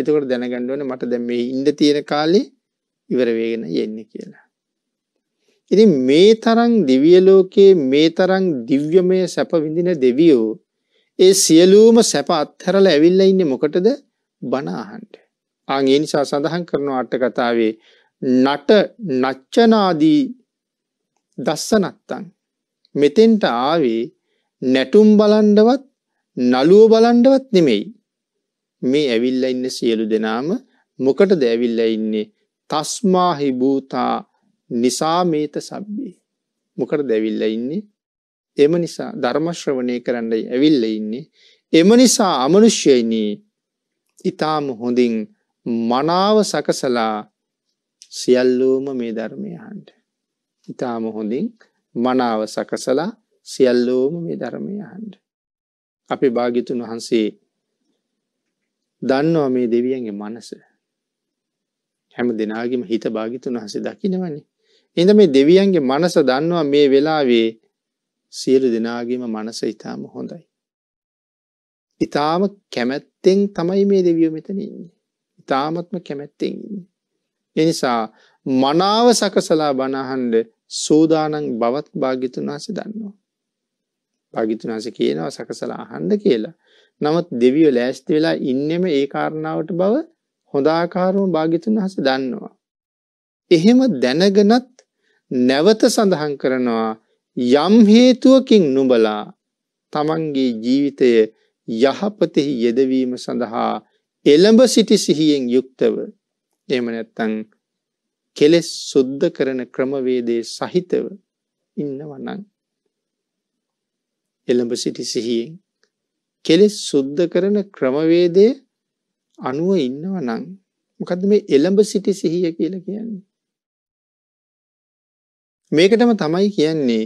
එතකොට දැනගන්න ඕනේ මට දැන් මේ ඉන්න තියෙන කාලේ ඉවර වෙගෙන යන්නේ කියලා. ඉතින් මේ තරම් දිව්‍ය ලෝකයේ මේ තරම් දිව්‍යමය සැප විඳින දෙවියෝ ඒ සියලුම සැප අත්හැරලා ඇවිල්ලා ඉන්නේ මොකටද? බණ අහන්න. ආන් ඒ නිසා සඳහන් කරන අට කතාවේ නට නච්චනාදී දස්සනත්තං මෙතෙන්ට ආවේ නැටුම් බලන්නවත් නළුව බලන්ඩවත් නෙමෙයි. මේ ඇවිල්ල ඉන්න සියලු දෙනාම මොකටද ඇවිල්ල ඉන්නේ තස්මාහි භූතා නිසාමේත සබ්බේ. මොකට දැවිල්ල ඉන්නේ එම නිසා ධර්මශ්‍රවනය කරන්නයි ඇවිල්ල ඉන්නේ. එම නිසා අමනුෂ්‍යයනී ඉතාම හොඳින් මනාව සකසලා සියල්ලෝම මේ ධර්මයහන්ට. ඉතාම හොඳින් මනාව සකසලා සියල්ලෝම මේ ධර්මයහන්ට. අපේ භාගිතුන් වහන්සේ දන්නවා මේ දෙවියන්ගේ මනස හැම දෙනාගේම හිත භාගිතුන් වහසේ දකිනවන්නේ එඳ මේ දෙවියන්ගේ මනස දන්නවා මේ වෙලාවේ සියලු දෙනාගේම මනස ඉතාම හොඳයි ඉතාම කැමැත්තෙන් තමයි මේ දෙවිය මෙතන ඉන්නේ ඉතාමත්ම කැමැත්තෙන් ඉන්න එනිසා මනාව සකසලා බණහන්ඩ සූදානන් බවත් භාගිතුන් වහසේ දන්නවා භාගිතුනාස කියනවා සකසලා අහන්න කියලා. නමුත් දෙවියෝ ලෑස්ති වෙලා ඉන්නෙම ඒ කාරණාවට බව හොඳාකාරම භාගිතුනාස දන්නවා. එහෙම දැනගෙනත් නැවත සඳහන් කරනවා යම් හේතුවකින් නුඹලා තමන්ගේ ජීවිතය යහපතෙහි යෙදවීම සඳහා එළඹ සිටි සිහියෙන් යුක්තව එහෙම නැත්නම් කෙලෙස් සුද්ධ කරන ක්‍රමවේදයේ සහිතව ඉන්නවනම් එළඹ සිටි සිහියෙන් කෙලෙස් සුද්ධ කරන ක්‍රමවේදය අනුව ඉන්නව නම් මොකද මේ එළඹ සිටි සිහිය කියලා කියන්නේ. මේකටම තමයි කියන්නේ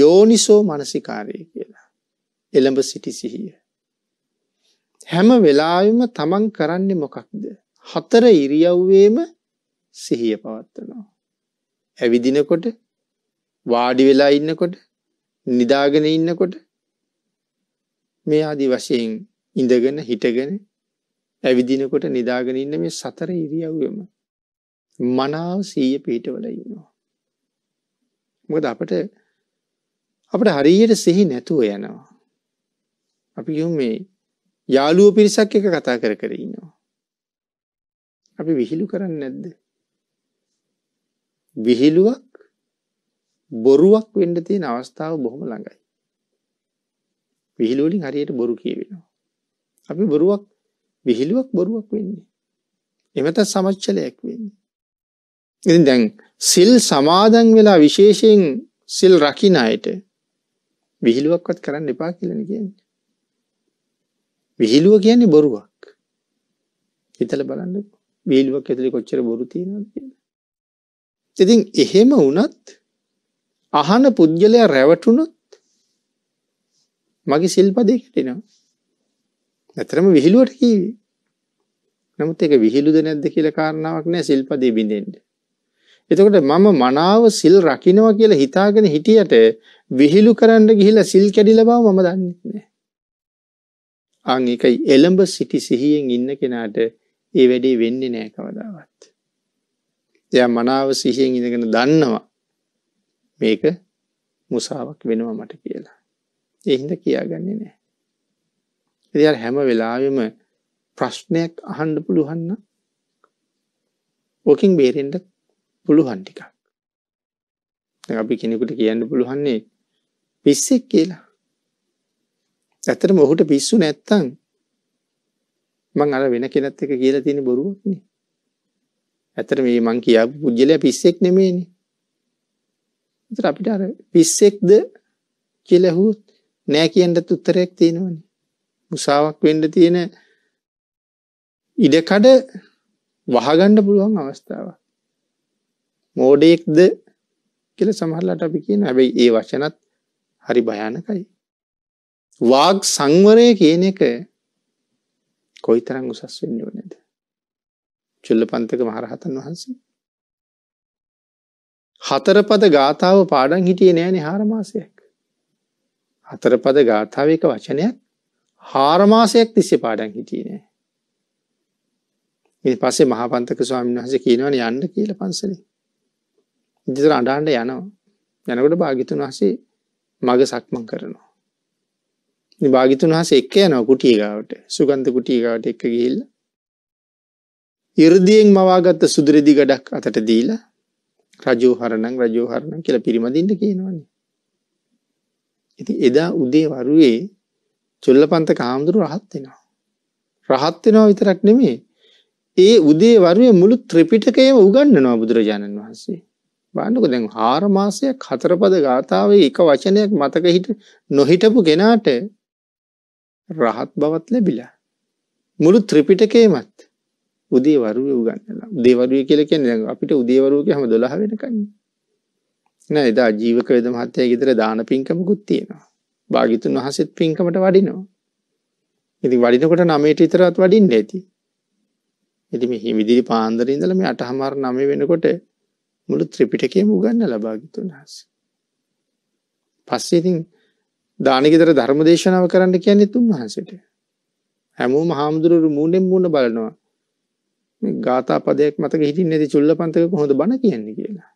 යෝනිසෝ මනසිකාරය කියලා. එළඹ සිටි සිහිය. හැම වෙලාවෙම තමන් කරන්නේ මොකක්ද? හතර ඉරියව්වේම සිහිය පවත්වනවා. ඇවිදිනකොට, වාඩි වෙලා ඉන්නකොට, නිදාගෙන ඉන්නකොට, මේ ආදි වශයෙන් ඉඳගෙන හිටගෙන ඇවිදිනකොට නිදාගෙන ඉන්න මේ සතර ඉරියව්වම මනාව සීය පිටවල ඉන්නවා. මොකද අපට අපට හරියට සිහි නැතුව යනවා. අපි යොමු මේ යාළුවෝ පිරිසක් එක කතා කර කර ඉන්නවා. අපි විහිළු කරන්නේ නැද්ද? විහිළුවක් බොරුවක් වෙන්න තියෙන අවස්ථාව බොහොම ළඟයි. විහිළු වලින් හරියට බොරු කියවෙනවා. අපි බොරුවක් විහිළුවක් බොරුවක් වෙන්නේ. එමෙත සමච්චලයක් වෙන්නේ. ඉතින් දැන් සිල් සමාදන් වෙලා විශේෂයෙන් සිල් රකින්න අයට විහිළුවක්වත් කරන්න එපා කියලා කියන්නේ. විහිළුව කියන්නේ බොරුවක්. හිතලා බලන්න විහිළුවක් ඇතුලේ කොච්චර බොරු තියෙනවද කියලා. ඉතින් එහෙම වුණත් අහන පුද්ගලයා රැවටුණොත් මගේ සිල්පදේ කැඩෙනවා. ඇතරම විහිළුවට කීවේ. නමුත් ඒක විහිළුද නැද්ද කියලා කාරණාවක් නෑ සිල්පදේ බිඳෙන්න. එතකොට මම මනාව සිල් රකින්නවා කියලා හිතාගෙන හිටියට විහිළු කරන්න ගිහිලා සිල් කැඩිලා බව මම දන්නේ නෑ. අන් එකයි එළඹ සිටි සිහියෙන් ඉන්න කෙනාට ඒ වැඩේ වෙන්නේ නෑ කවදාවත්. එයා මනාව සිහියෙන් ඉඳගෙන දන්නවා මේක මුසාවක් වෙනවා මට කියලා. ඒ හින්දා කියාගන්නේ නැහැ. ඉතින් හැම වෙලාවෙම ප්‍රශ්නයක් අහන්න පුළුවන් නම් ඕකෙන් බේරෙන්න පුළුවන් ටිකක්. දැන් අපි කෙනෙකුට කියන්න පුළුවන්නේ පිස්සෙක් කියලා. ඇත්තටම ඔහුට පිස්සු නැත්තම් මං අර වෙන කෙනෙක් එක කියලා තියෙන බොරුවක් නේ. ඇත්තට මේ මං කියාපු පුජ්‍යලයා පිස්සෙක් නෙමෙයිනේ. ඒතර අපිට අර පිස්සෙක්ද කියලා හුත් නෑ කියන්නත් උත්තරයක් තියෙනවනේ. මුසාවක් වෙන්න තියෙන ඉඩකඩ වහගණ්ඩ පුළුවන් අවස්ථාව. මෝඩයෙක්ද කියල සමහරලට අපි කියන ඇබැයි ඒ වචනත් හරි භයානකයි. වාග් සංවරය කියන එක කොයි තරං උසස් වෙන්න ඕනෙද. චුල්ල පන්තක මහරහතන් වහන්සේ. හතරපද ගාථාව පාඩන් හිටිය නෑනෙ හාරමාසයක්. හතරපද ගාථාවක වචනයක් හාරමාසයක් තිස්සේ පාඩන් හිටියනෑ. ඉ පස්සේ මහපන්තක ස්වාමීන් වහස කියනවන යන්න කියල පන්සලේ. ඉදිතර අඩාන්ඩ යනවා යනකොට භාගිතුන් වහසේ මග සක්මන් කරනවා. භාගිතුන් වහස එක්ක යනව කුටියගාවට සුගන්ත කුටියගාවට එක්ක ගිල්ල. ඉරදියෙන් මවාගත්ත සුදුරදි ගඩක් අතට දීලා රජෝහරණං රජෝහරණං කියල පිරිමදින්ට කියනවන්නේ ඉතින් එදා උදේ වරුවේ චොල්ලපන්තක හාමුදුරු රහත් වෙනවා. රහත් වෙනවා විතරක් නෙමෙයි. ඒ උදේ වරුවේ මුළු ත්‍රිපිටකයම උගන්වනවා බුදුරජාණන් වහන්සේ. බලන්නකෝ දැන් 4 මාසයක් හතරපද ගාථාවේ එක වචනයක් මතක හිට නොහිටපු කෙනාට රහත් බවත් ලැබිලා. මුළු ත්‍රිපිටකයමත් උදේ වරුවේ උගන්වලා. උදේ වරුවේ කියලා කියන්නේ දැන් අපිට උදේ වරුව කියහම 12 වෙනකන්. නෑ එදා ජීවක වෙද මහත්තය ගෙදර දාන පින්කමකුත් තියෙනවා. භාගිතුන් වහසෙත් පින්කමට වඩිනවා. ඉති වඩිනකොට නමේට ඉතරත් වඩින් ඇති. එති මෙහි විදිරි පාන්දර ඉඳලම අටහමර නමේ වෙනකොට මුළු ත්‍රිපිටකේ මුගන්න ලබාගිතුන් හස. පස්සේතින් දානගෙතර ධර්ම දේශනාව කරන්න කියන්නේ තුන් වහන්සට. හැමූ හාමුදුරුවරු මූුණෙන් මූුණ බලනවා ගාතා පදයක් මතක හිටින් ඇති චුල්ල පන්තක කොහොඳ බණ කියන්නේ කියලා.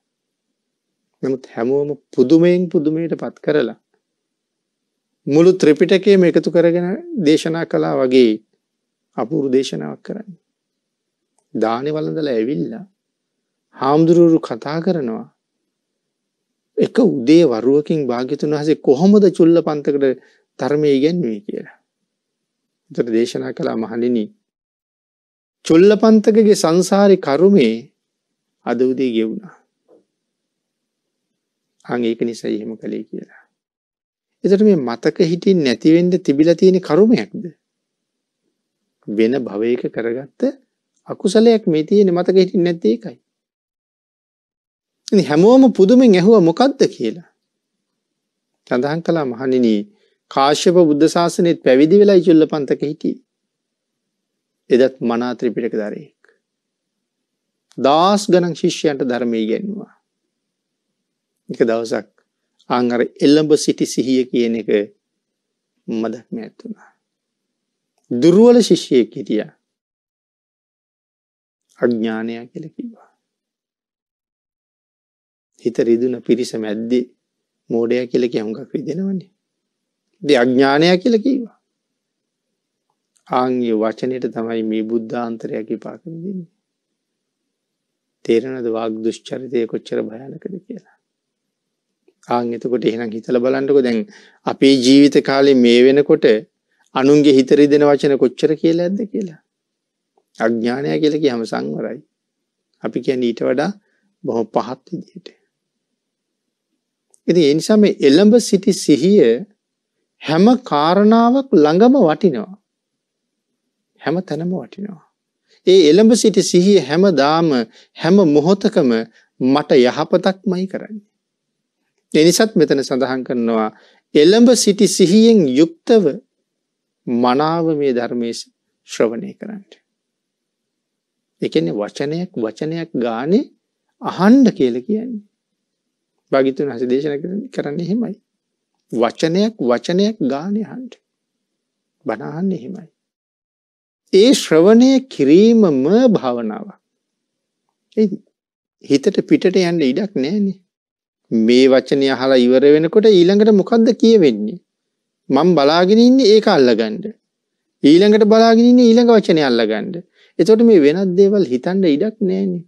නමුත් හැමෝම පුදුමයෙන් පුදුමයට පත් කරලා මුළු ත්‍රිපිටකයම එකතු කරගෙන දේශනා කළා වගේ අපූරු දේශනාවක් කරන්න. දානෙ වළඳලා ඇවිල්ලා හාමුදුරුවරු කතා කරනවා එක උදේ වරුවකින් භාග්‍යතුන් වහසේ කොහොමද චුල්ල පන්තකට ධර්මය ඉගැන්වේ කියලා. එතට දේශනා කළා මහණෙනි චුල්ල පන්තකගේ සංසාරි කරුමේ අද උදේ ගෙවුණා. අන් ඒක නිසා එහෙම කළේ කියලා. එතකොට මේ මතක හිටින් නැති වෙන්න තිබිලා තියෙන කර්මයක්ද? වෙන භවයක කරගත්ත අකුසලයක් මේ තියෙන මතක හිටින් නැත්තේ ඒකයි. ඉතින් හැමෝම පුදුමෙන් ඇහුවා මොකද්ද කියලා. සඳහන් කළා මහණෙනි කාශ්‍යප බුද්ධ ශාසනයේත් පැවිදි වෙලා ඉචුල්ල පන්තක හිටියේ. එදත් මනා ත්‍රිපිටකධරයෙක්. දාස් ගණන් ශිෂ්‍යයන්ට ධර්මයේ ඉගෙනුවා. එක දවසක් ආංගර එල්ලඹ සිටි සිහිය කියන එක මදක්ම ඇත්තුනා. දුරුවල ශිෂ්‍යය කිරිය අඥ්ඥානයක් කලකිවා. හිත රිදුන පිරිස මැද්දේ මෝඩය කියල කැමුකක් විදෙනවන්නේ. දෙ අඥ්ඥානයක් කියලකිවා. ආංගේ වචනයට තමයි මේ බුද්ධාන්තරයකි පාකරදන්නේ. තේරණද වාග දුෂ්චරිතය කොච්චර භයනකද කියලා. ආන් එතකොට එහෙනම් හිතලා බලන්නකෝ දැන් අපේ ජීවිත කාලේ මේ වෙනකොට අනුන්ගේ හිත රිදෙන වචන කොච්චර කියලා ඇද්ද කියලා. අඥානය කියලා කියහම සංවරයි. අපි කියන්නේ ඊට වඩා බොහොම පහත් විදිහට. ඉතින් ඒ නිසා මේ එළඹ සිටි සිහිය හැම කාරණාවක් ළඟම වටිනවා. හැම තැනම වටිනවා. ඒ එළඹ සිටි සිහිය හැමදාම හැම මොහොතකම මට යහපතක්මයි කරන්නේ. එනිසත් මෙතන සඳහන් කරනවා එළඹ සිටි සිහියෙන් යුක්තව මනාව මේ ධර්මයේ ශ්‍රවණය කරන්න. එකන්නේ වචනයක් වචනයක් ගානේ අහන්ඩ කියල කියන්නේ. භගිතුන් හස දේශන කරන්න එහෙමයි. වචනයක් වචනයක් ගානය හන්ට. බනාහන්න එහෙමයි. ඒ ශ්‍රවණය කිරීමම භාවනාවක්. හිතට පිටට යන්න ඉඩක් නෑනේ මේ වචනේ අහලා ඉවර වෙනකොට ඊළඟට මොකද්ද කියවෙන්නේ? මම බලාගෙන ඉන්නේ ඒක අල්ලගන්න. ඊළඟට බලාගෙන ඉන්නේ ඊළඟ වචනේ අල්ලගන්න. එතකොට මේ වෙනත් දේවල් හිතන්න ඉඩක් නැහැනේ.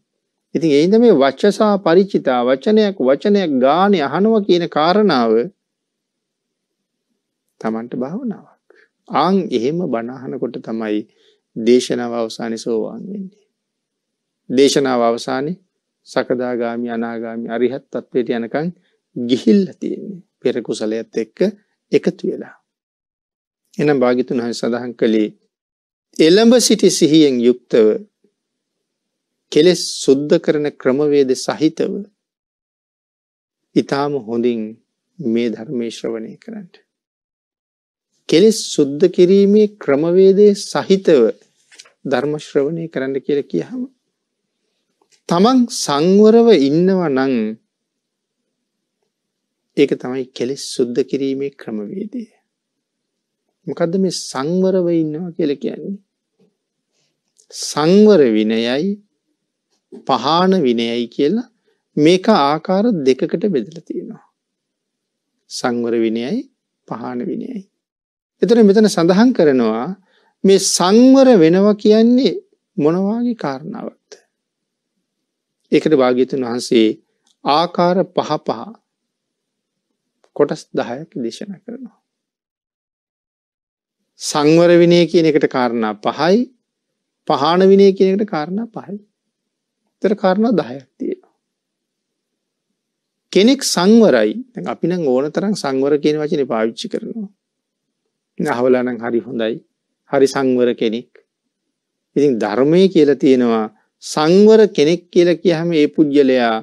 ඉතින් ඒ හින්දා මේ වචසා ಪರಿචිතා වචනයක් වචනයක් ගානේ අහනවා කියන කාරණාව Tamanට භාවනාවක්. ආන් එහෙම බණ අහනකොට තමයි දේශනාව අවසානයේ සෝවාන් වෙන්නේ. දේශනාව අවසානයේ සකදාගාමි අනාගාමි අරිහත් තත්වයට යනකන් ගිහිල්ලා තියෙන්නේ පෙර කුසලයත් එක්ක එකතු වෙලා. එනම් භාග්‍යතුන් වහන්සේ සඳහන් කළේ එළඹ සිටි සිහියෙන් යුක්තව කෙලෙස් සුද්ධ කරන ක්‍රමවේද සහිතව ඊටාම හොඳින් මේ ධර්මයේ ශ්‍රවණය කරන්න. කෙලෙස් සුද්ධ කිරීමේ ක්‍රමවේදයේ සහිතව ධර්ම ශ්‍රවණය කරන්න කියලා කියහම තමන් සංවරව ඉන්නවා නම් ඒක තමයි කෙලෙස් සුද්ධ කිරීමේ ක්‍රමවේදය. මොකද්ද මේ සංවරව ඉන්නවා කියලා කියන්නේ? සංවර විනයයි පහාන විනයයි කියලා මේක ආකාර දෙකකට බෙදලා තියෙනවා. සංවර විනයයි පහාන විනයයි. එතන මෙතන සඳහන් කරනවා මේ සංවර වෙනවා කියන්නේ මොනවාගේ කාරණාවක්ද? එකට භාග්‍යතුන් වහන්සේ ආකාර පහ පහ කොටස් දහයක් දේශන කරනවා. සංවර විනය කියන එකට කාරණා පහයි පහන විනය කියනකට කාරණා පහයි. තර කාරණා දහයක් තියෙනවා. කෙනෙක් සංවරයි අපි නම් ඕන තරම් සංවර කියන වචන පාවිච්චි කරනවා. අහවලනං හරි හොඳයි හරි සංවර කෙනෙක්. ඉතින් ධර්මය කියලා තියෙනවා සංවර කෙනෙක් කියලා කියහම ඒ පුද්ගලයා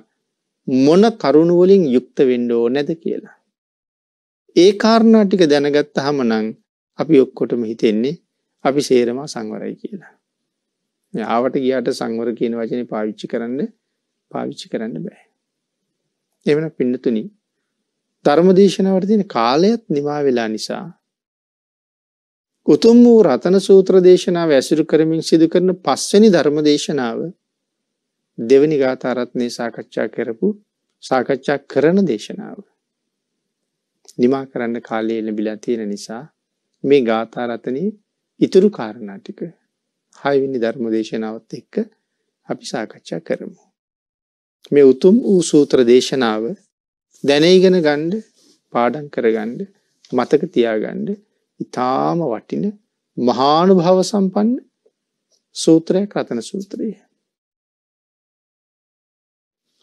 මොන කරුණුවලින් යුක්ත වෙන්ඩෝ නැද කියලා. ඒ කාරණා ටික දැනගත්ත හමනං අපි ඔක්කොටම හිතෙන්නේ අපි සේරමා සංවරයි කියලා. ආවට ගියාට සංවර කියන වචන පාවිච්චි කරන්න පාවිච්චි කරන්න බෑ. එමන පින්නතුනි ධර්මදේශනවරතින කාලයත් නිමා වෙලා නිසා උතුම් වූ රතන සූත්‍ර දේශනාව ඇසුරු කරමින් සිදු කරන පස්වැනි ධර්ම දේශනාව දෙවනි ගාථාරත්නය සාකච්ඡා කරපු සාකච්ඡා කරන දේශනාව. නිමා කරන්න කාලය ලැබිලා තියෙන නිසා මේ ගාථාරතනයේ ඉතුරු කාරණා ටික හයවෙනි ධර්ම දේශනාවත් එක්ක අපි සාකච්ඡා කරමු. මේ උතුම් වූ සූත්‍ර දේශනාව දැනීගෙන ගණ්ඩ පාඩන් කරගණ්ඩ මතක තියාගණ්ඩ ඉතාම වටින මහානුභාව සම්පන්න සූත්‍රයක් රතන සූත්‍රය.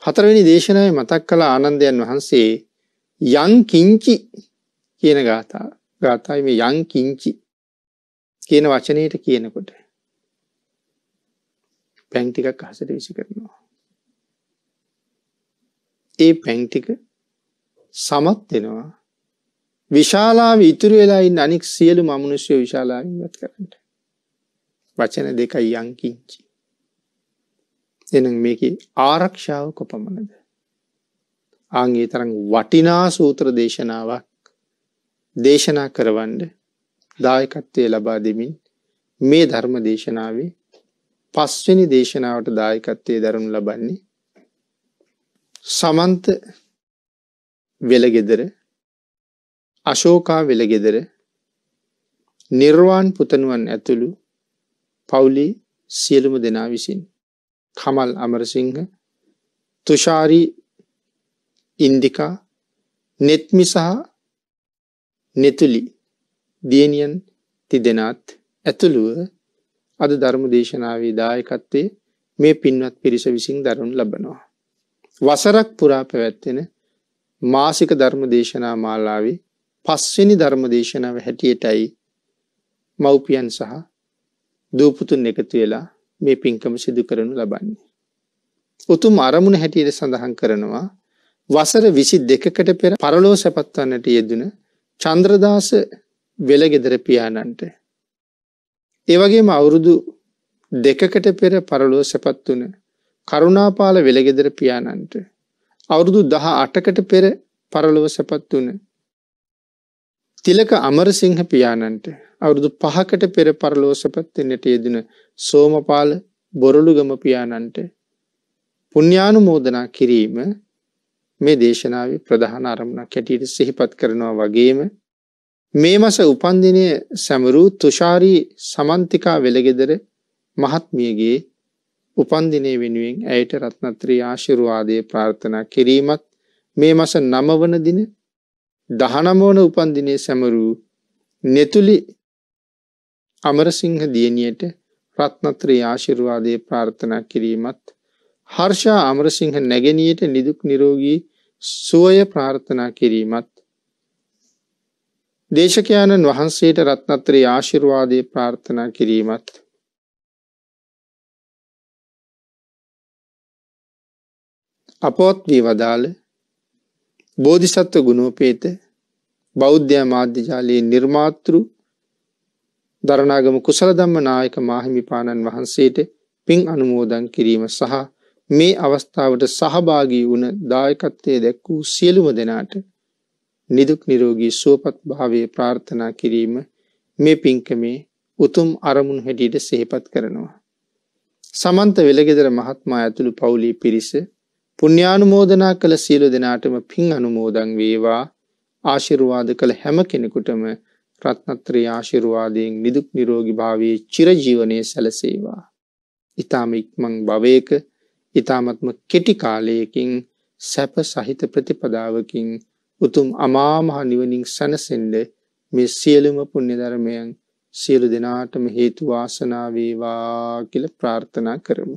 හතරවෙනි දේශනාව මතක් කළ ආනන්දයන් වහන්සේ යං කිංචි කියන ගාථා ගාථාව මේ යං කිංචි කියන වචනයට කියනකොට පැංටිකක් අහසට විසි කරනවා. ඒ පැංටික සමත් වෙනවා විශාලාව ඉතුරු වෙලා ඉන්න අනික් සියලුම අමනුෂ්‍ය විශාලාවෙන් ඉවත් කරන්න. වචන දෙකයි යංකින්චි. එහෙනම් මේකේ ආරක්ෂාව කොපමණද? ආන්ගේ තරම් වටිනා සූත්‍ර දේශනාවක් දේශනා කරවන්න දායකත්වයේ ලබා දෙමින් මේ ධර්ම දේශනාවේ පස්වෙනි දේශනාවට දායකත්වයේ දරනු ලබන්නේ සමන්ත වෙලගෙදර අශෝකා වෙළගෙදර නිර්වාන් පුතනුවන් ඇතුළු පවුලේ සියලුම දෙනා විසින් කමල් අමරසිංහ තුෂාරී ඉන්දිකා නෙත්මි සහ නෙතුලි දියණියන් තිදෙනත් ඇතුළුව අද ධර්ම දේශනාවේ දායකත්වයේ මේ පින්වත් පිරිස විසින් දරනු ලබනවා. වසරක් පුරා පැවැත්වෙන මාසික ධර්ම දේශනා මාලාවේ පස්වෙනි ධර්මදේශනාව හැටියටයි මව්පියන් සහ දූපුතුන් එකතු වෙලා මේ පින්කම සිදු කරනු ලබන්නේ. උතුම් අරමුණ හැටියට සඳහන් කරනවා වසර විසි දෙකකට පෙර පරලෝ සැපත්වන්නට යෙදෙන චන්ද්‍රදාස වෙලගෙදර පියාණන්ට. ඒවගේම අවුරුදු දෙකකට පෙර පරලෝ සැපත් වන කරුණාපාල වෙලගෙදර පියාණන්ට. අවුරුදු දහ අටකට පෙර පරලොව සැපත් වන තිලක අමරසිංහ පියාණන්ට අවුරුදු පහකට පෙර පරලෝසපත්තින්නට යෙදෙන සෝමපාල බොරළුගම පියාණන්ට පුුණ්‍යානුමෝදනා කිරීම මේ දේශනාව ප්‍රධාන අරමුණක් හැටියට සිහිපත් කරනවා වගේම මේ මස උපන්දිනය සැමරූ තුෂාරී සමන්තිකා වෙළගෙදර මහත්මියගේ උපන්දිනය වෙනුවෙන් ඇයට රත්නත්‍රී ආශිරුවාදය ප්‍රාර්ථනා කිරීමත් මේ මස නමවන දින දහනමෝන උපන්දිනය සැමරූ නෙතුලි අමරසිංහ දියණියට රත්නත්‍රී ආශිර්වාදය ප්‍රාර්ථනා කිරීමත් හර්ෂා අමරසිංහ නැගෙනියට නිදුක් නිරෝගී සුවය ප්‍රාර්ථනා කිරීමත් දේශකයාණන් වහන්සේට රත්නත්‍රී ආශිර්වාදය ප්‍රාර්ථනා කිරීමත් අපොත් වී වදාළ බෝධිසත්ව ගුණෝපේත බෞද්ධය මාධ්‍යජාලයේ නිර්මාතෘ දරණාගම කුසල දම්ම නායක මාහිමිපාණන් වහන්සේට පින් අනුමෝදන් කිරීම සහ මේ අවස්ථාවට සහභාගී වුණ දායකත්වය දැක් වූ සියලුම දෙනාට නිදුක් නිරෝගී සුවපත් භාවය ප්‍රාර්ථනා කිරීම මේ පින්කමේ උතුම් අරමුණු හැටියට සේපත් කරනවා. සමන්ත වෙළගෙදර මහත්මා ඇතුළු පවුලී පිරිස පුණ්‍යානුමෝදනා කළ සියලු දෙනාටම පින් අනුමෝදන් වේවා ආශිර්වාද කළ හැම කෙනෙකුටම රත්නත්‍රී ආශිර්වාදයෙන් නිදුක් නිරෝගී භාවයේ චිරජීවනයේ සැලසේවා ඊ타ම ඉක්මන් භවයක ඊ타මත්ම කෙටි කාලයකින් සැප සහිත ප්‍රතිපදාවකින් උතුම් අමා මහ නිවනින් සැනසෙන්න මේ සියලුම පුණ්‍ය ධර්මයන් සියලු දෙනාටම හේතු වාසනා වේවා කියලා ප්‍රාර්ථනා කරමු